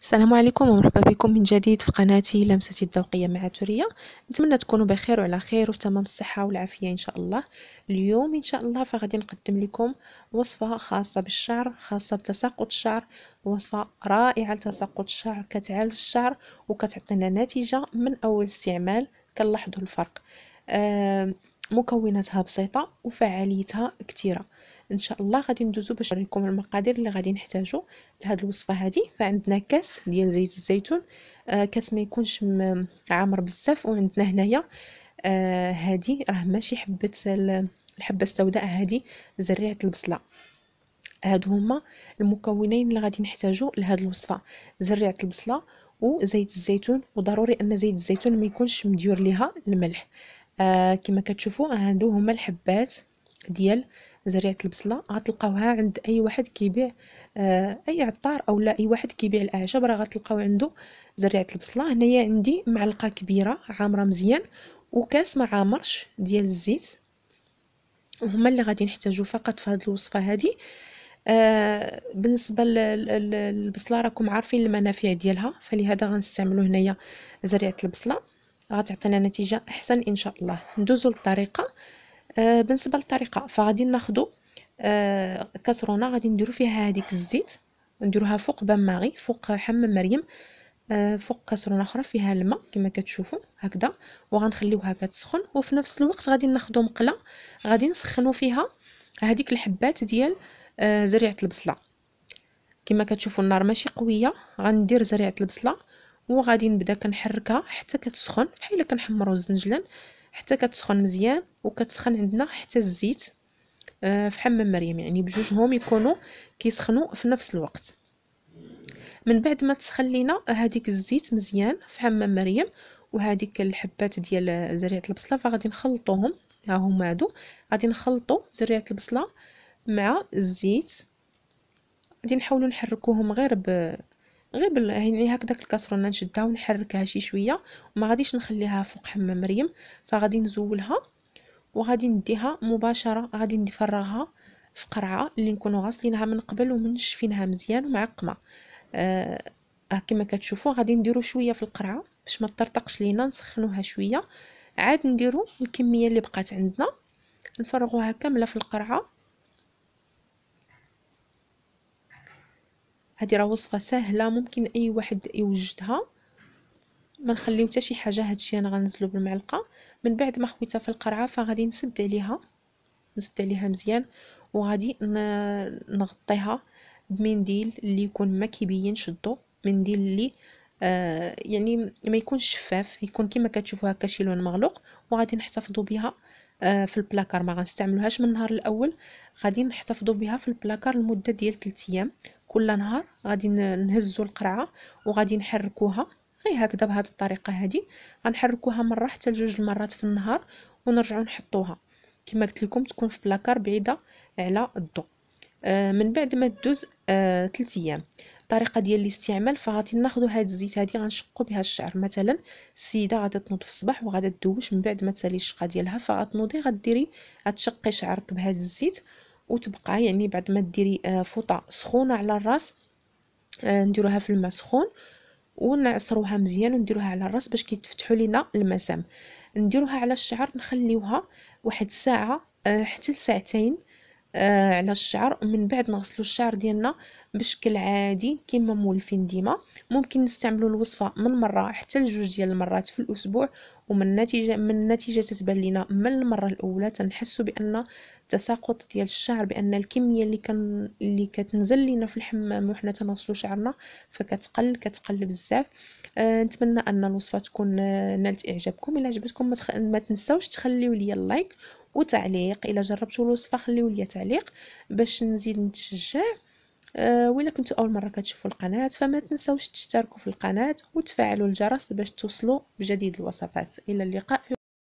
السلام عليكم ومرحبا بكم من جديد في قناتي لمستي الذوقية مع تورية نتمنى تكونوا بخير وعلى خير وفي تمام الصحة والعافية إن شاء الله اليوم إن شاء الله فغادي نقدم لكم وصفة خاصة بالشعر خاصة بتساقط الشعر وصفة رائعة لتساقط الشعر كتعالج الشعر وكتعطينا نتيجة من أول استعمال كنلاحظوا الفرق آه، مكوناتها بسيطة وفعاليتها كثيره ان شاء الله غادي ندوزو باش نوريكم المقادير اللي غادي نحتاجو لهاد الوصفه هادي فعندنا كاس ديال زيت الزيتون آه كاس ما يكونش عامر بزاف وعندنا هنايا آه هادي راه ماشي حبه الحبه السوداء هادي زريعه البصله هادو هما المكونين اللي غادي نحتاجو لهاد الوصفه زريعه البصله وزيت الزيتون وضروري ان زيت الزيتون ما يكونش مديور ليها الملح آه كما كتشوفوا هادو هما الحبات ديال زريعه البصله غتلقاوها عند اي واحد كيبيع آه، اي عطار اولا اي واحد كيبيع الاعشاب راه غتلقاو عنده زريعه البصله هنايا عندي معلقه كبيره عامره مزيان وكاس ما عامرش ديال الزيت وهما اللي غادي نحتاجو فقط في هاد الوصفه هادي آه بالنسبه للبصله راكم عارفين المنافع ديالها فلهذا غنستعملو هنايا زريعه البصله غتعطينا نتيجه احسن ان شاء الله ندوزو للطريقه آه، بالنسبه للطريقه فغادي ناخذ آه، كسرونه غادي نديرو فيها هذيك الزيت نديروها فوق بان ماغي فوق حمام مريم آه، فوق كسرونه اخرى فيها الماء كما كتشوفوا هكذا وغنخليوها كتسخن وفي نفس الوقت غادي ناخذ مقله غادي نسخنوا فيها هذيك الحبات ديال زريعه البصله كما كتشوفوا النار ماشي قويه غندير زريعه البصله وغادي نبدا كنحركها حتى كتسخن بحال كنحمروا الزنجلان حتى كتسخن مزيان وكتسخن عندنا حتى الزيت آه، في حمام مريم يعني بجوجهم يكونوا كيسخنوا في نفس الوقت من بعد ما تسخن لينا هذيك الزيت مزيان في حمام مريم وهذيك الحبات ديال زريعه البصله فغادي نخلطوهم ها هما هادو غادي نخلطوا زريعه البصله مع الزيت غادي نحاولوا نحركوهم غير ب غير بال... يعني هكداك الكاسرونه نشدها ونحركها شي شويه وما غاديش نخليها فوق حمام مريم فغادي نزولها وغادي نديها مباشره غادي نفرغها في قرعه اللي نكونوا غاسلينها من قبل ومنشفينها مزيان ومعقمه آه كما كتشوفوا غادي نديرو شويه في القرعه باش ما ترتقش لينا نسخنوها شويه عاد نديرو الكميه اللي بقات عندنا نفرغوها كامله في القرعه هذه راه وصفه سهله ممكن اي واحد يوجدها ما نخليو حتى شي حاجه هادشي انا غنزلو بالمعلقه من بعد ما خويتها في القرعه فغادي نسد عليها نسد عليها مزيان وغادي نغطيها بمنديل اللي يكون ما كيبينش الضوء منديل اللي آه يعني ما يكون شفاف يكون كما كتشوفوا هكا شي لون مغلوق وغادي نحتفظوا بها آه، في البلاكار ما غنستعملوهاش من النهار الاول غادي نحتفظوا بها في البلاكار لمده ديال 3 ايام كل نهار غادي نهزوا القرعه وغادي نحركوها غير هكذا بهذه الطريقه هذه غنحركوها مره حتى لجوج المرات في النهار ونرجعوا نحطوها كما قلت لكم تكون في بلاكار بعيده على الضوء آه، من بعد ما تدوز 3 آه، ايام الطريقه ديال الاستعمال فغادي ناخدو هاد الزيت هادي غنشقوا بها الشعر مثلا السيده غادا تنوض في الصباح وغادا تدوش من بعد ما تسالي الشقه ديالها فغتنوضي غديري غتشقي شعرك بهاد الزيت وتبقى يعني بعد ما ديري آه، فوطه سخونه على الراس آه، نديروها في الماء سخون ونعصروها مزيان ونديروها على الراس باش كيتفتحوا لينا المسام نديروها على الشعر نخليوها واحد الساعه آه، حتى لساعتين آه على الشعر من بعد نغسلو الشعر ديالنا بشكل عادي كما مولفين ديما ممكن نستعملوا الوصفه من مره حتى لجوج ديال المرات في الاسبوع ومن النتيجه من النتيجه تتبان لينا من المره الاولى تنحسوا بان التساقط ديال الشعر بان الكميه اللي كان اللي كتنزل لينا في الحمام وحنا تنغسلو شعرنا فكتقل كتقل بزاف أه نتمنى ان الوصفه تكون آه، نالت اعجابكم الا عجبتكم ما, تخ... ما تنساوش تخليو ليا اللايك وتعليق الا جربتوا الوصفه خليو ليا تعليق باش نزيد نتشجع أه وإلا كنتوا اول مره كتشوفوا القناه فما تنساوش تشتركوا في القناه وتفعلوا الجرس باش توصلوا بجديد الوصفات الى اللقاء